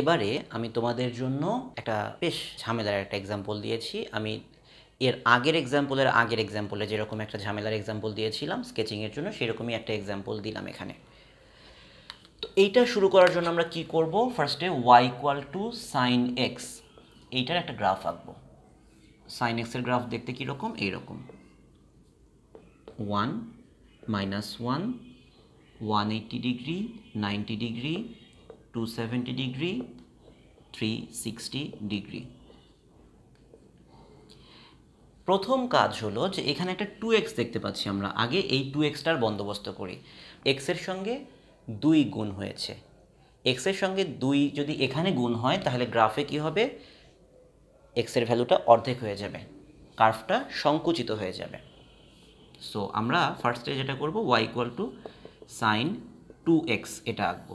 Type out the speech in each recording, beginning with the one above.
এবারে আমি তোমাদের জন্য একটা বেশ ঝামেলার একটা এক্সাম্পল দিয়েছি আমি এর আগের এক্সাম্পলের আগের এক্সাম্পলে যেরকম একটা ঝামেলার এক্সাম্পল দিয়েছিলাম স্কেচিংয়ের জন্য সেরকমই একটা এক্সাম্পল দিলাম এখানে তো এইটা শুরু করার জন্য আমরা কি করব ফার্স্টে Y equal to sine X এইটার একটা গ্রাফ আঁকবো সাইন এক্সের গ্রাফ দেখতে কীরকম এইরকম one minus one one eighty degree ninety degree 270 degree 360 degree প্রথম কাজ হলো যে এখানে একটা টু এক্স দেখতে পাচ্ছি আমরা আগে এই টু এক্সটার বন্দোবস্ত করি এক্সের সঙ্গে দুই গুণ হয়েছে এক্সের সঙ্গে দুই যদি এখানে গুণ হয় তাহলে গ্রাফে কি হবে এক্সের ভ্যালুটা অর্ধেক হয়ে যাবে কার্ভটা সংকুচিত হয়ে যাবে সো আমরা ফার্স্টে যেটা করব Y equal to sine two X এটা আঁকবো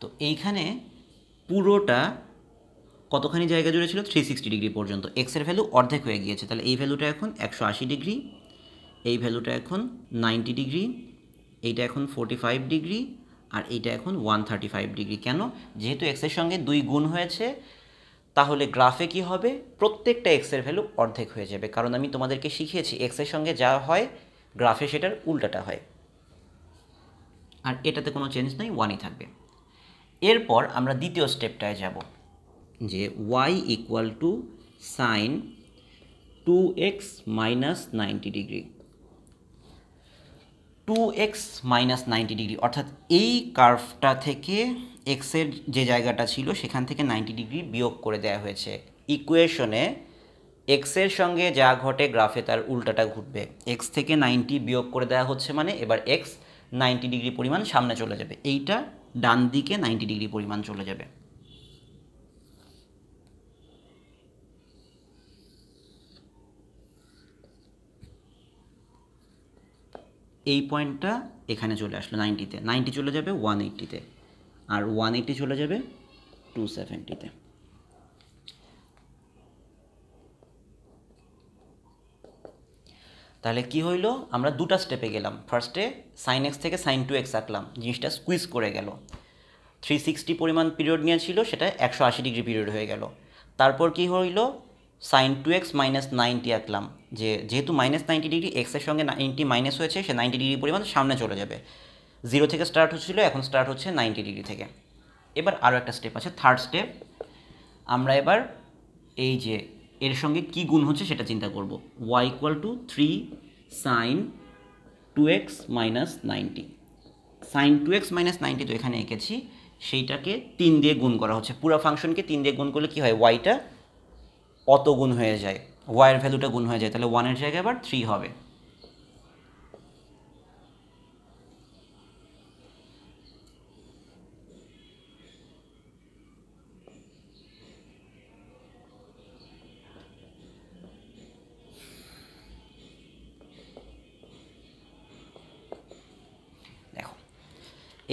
তো এইখানে পুরোটা কতখানি জায়গা জুড়ে ছিল থ্রি সিক্সটি ডিগ্রি পর্যন্ত এক্সের ভ্যালু অর্ধেক হয়ে গিয়েছে তাহলে এই ভ্যালুটা এখন একশো আশি ডিগ্রি এই ভ্যালুটা এখন নাইনটি ডিগ্রি এইটা এখন ফোর্টি ফাইভ ডিগ্রি আর এইটা এখন ওয়ান থার্টি ফাইভ ডিগ্রি কেন যেহেতু এক্সের সঙ্গে দুই গুণ হয়েছে তাহলে গ্রাফে কি হবে প্রত্যেকটা এক্সের ভ্যালু অর্ধেক হয়ে যাবে কারণ আমি তোমাদেরকে শিখিয়েছি এক্সের সঙ্গে যা হয় গ্রাফে সেটার উল্টাটা হয় আর এটাতে কোনো চেঞ্জ নাই ওয়ানই থাকবে এরপর আমরা দ্বিতীয় স্টেপটায় যাব যে Y equal to sine two X minus ninety degree two X minus ninety degree অর্থাৎ এই কার্ভটা থেকে এক্সের যে জায়গাটা ছিল সেখান থেকে নাইনটি ডিগ্রি বিয়োগ করে দেওয়া হয়েছে ইকুয়েশনে এক্সের সঙ্গে যা ঘটে গ্রাফে তার উল্টাটা ঘটবে এক্স থেকে নাইনটি বিয়োগ করে দেওয়া হচ্ছে মানে এবার এক্স নাইনটি ডিগ্রি পরিমাণ সামনে চলে যাবে এইটা ডান দিকে নাইনটি ডিগ্রি পরিমাণ চলে যাবে এই পয়েন্টটা এখানে চলে আসলো নাইনটিতে নাইনটি চলে যাবে ওয়ান এইটটিতে আর ওয়ান এইট্টি চলে যাবে টু সেভেন্টিতে তাহলে কি হইলো আমরা দুটা স্টেপে গেলাম ফার্স্টে সাইন এক্স থেকে সাইন টু এক্স আঁকলাম জিনিসটা স্কুইজ করে গেল থ্রি সিক্সটি পরিমাণ পিরিয়ড নিয়ে ছিল সেটা একশো আশি ডিগ্রি পিরিয়ড হয়ে গেল তারপর কি হইল sine two X minus ninety আঁকলাম যে যেহেতু মাইনাস নাইনটি ডিগ্রি এক্সের সঙ্গে নাইনটি মাইনাস হয়েছে সে নাইনটি ডিগ্রি পরিমাণ সামনে চলে যাবে জিরো থেকে স্টার্ট হচ্ছিল এখন স্টার্ট হচ্ছে নাইনটি ডিগ্রি থেকে এবার আরও একটা স্টেপ আছে থার্ড স্টেপ আমরা এবার এই যে এর সঙ্গে কি গুণ হচ্ছে সেটা চিন্তা করব Y equal to three sine two X minus ninety sine two X minus ninety তো এখানে এঁকেছি সেইটাকে তিন দিয়ে গুণ করা হচ্ছে পুরো ফাংশনকে তিন দিয়ে গুণ করলে কি হয় ওয়াইটা অত গুণ হয়ে যায় ওয়াইয়ের ভ্যালুটা গুণ হয়ে যায় তাহলে ওয়ানের জায়গায় আবার থ্রি হবে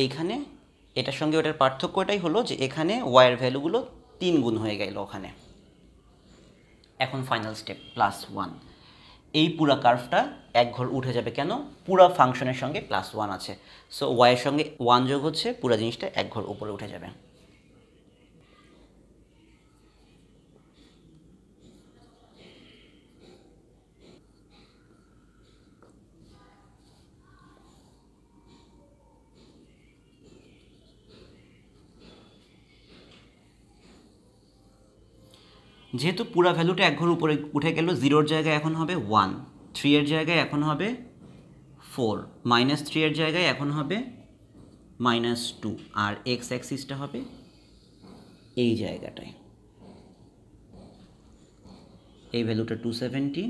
এইখানে এটার সঙ্গে ওটার পার্থক্যটাই হলো যে এখানে ওয়াইয়ের ভ্যালুগুলো তিন গুণ হয়ে গেল ওখানে এখন ফাইনাল স্টেপ প্লাস ওয়ান এই পুরা কার্ভটা এক ঘর উঠে যাবে কেন পুরা ফাংশনের সঙ্গে প্লাস ওয়ান আছে সো ওয়াইয়ের সঙ্গে ওয়ান যোগ হচ্ছে পুরা জিনিসটা এক ঘর উপরে উঠে যাবে যেহেতু পুরা ভ্যালুটা একঘর উপরে উঠে গেল জিরোর জায়গায় এখন হবে ওয়ান থ্রি এর জায়গায় এখন হবে ফোর মাইনাস থ্রি এর জায়গায় এখন হবে মাইনাস টু আর এক্স অ্যাক্সিসটা হবে এই জায়গাটায় এই ভ্যালুটা টু সেভেন্টি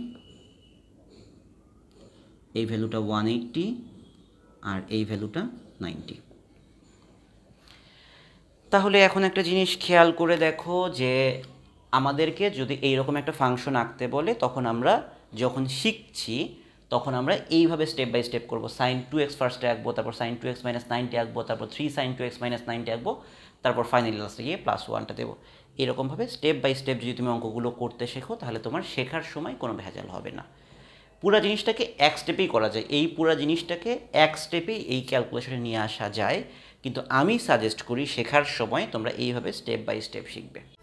এই ভ্যালুটা ওয়ান এইট্টি আর এই ভ্যালুটা নাইনটি তাহলে এখন একটা জিনিস খেয়াল করে দেখো যে আমাদেরকে যদি এই রকম একটা ফাংশন আঁকতে বলে তখন আমরা যখন শিখছি তখন আমরা এইভাবে স্টেপ বাই স্টেপ করবো সাইন টু এক্স ফার্স্টে আঁকবো তারপর sine two X minus ninety আঁকবো তারপর three sine two X minus ninety আঁকবো তারপর ফাইনালি লাস্টে গিয়ে প্লাস ওয়ানটা দেবো এরকমভাবে স্টেপ বাই স্টেপ যদি তুমি অঙ্কগুলো করতে শেখো তাহলে তোমার শেখার সময় কোনো ভেজাল হবে না পুরা জিনিসটাকে এক স্টেপেই করা যায় এই পুরা জিনিসটাকে এক স্টেপেই এই ক্যালকুলেশনে নিয়ে আসা যায় কিন্তু আমি সাজেস্ট করি শেখার সময় তোমরা এইভাবে স্টেপ বাই স্টেপ শিখবে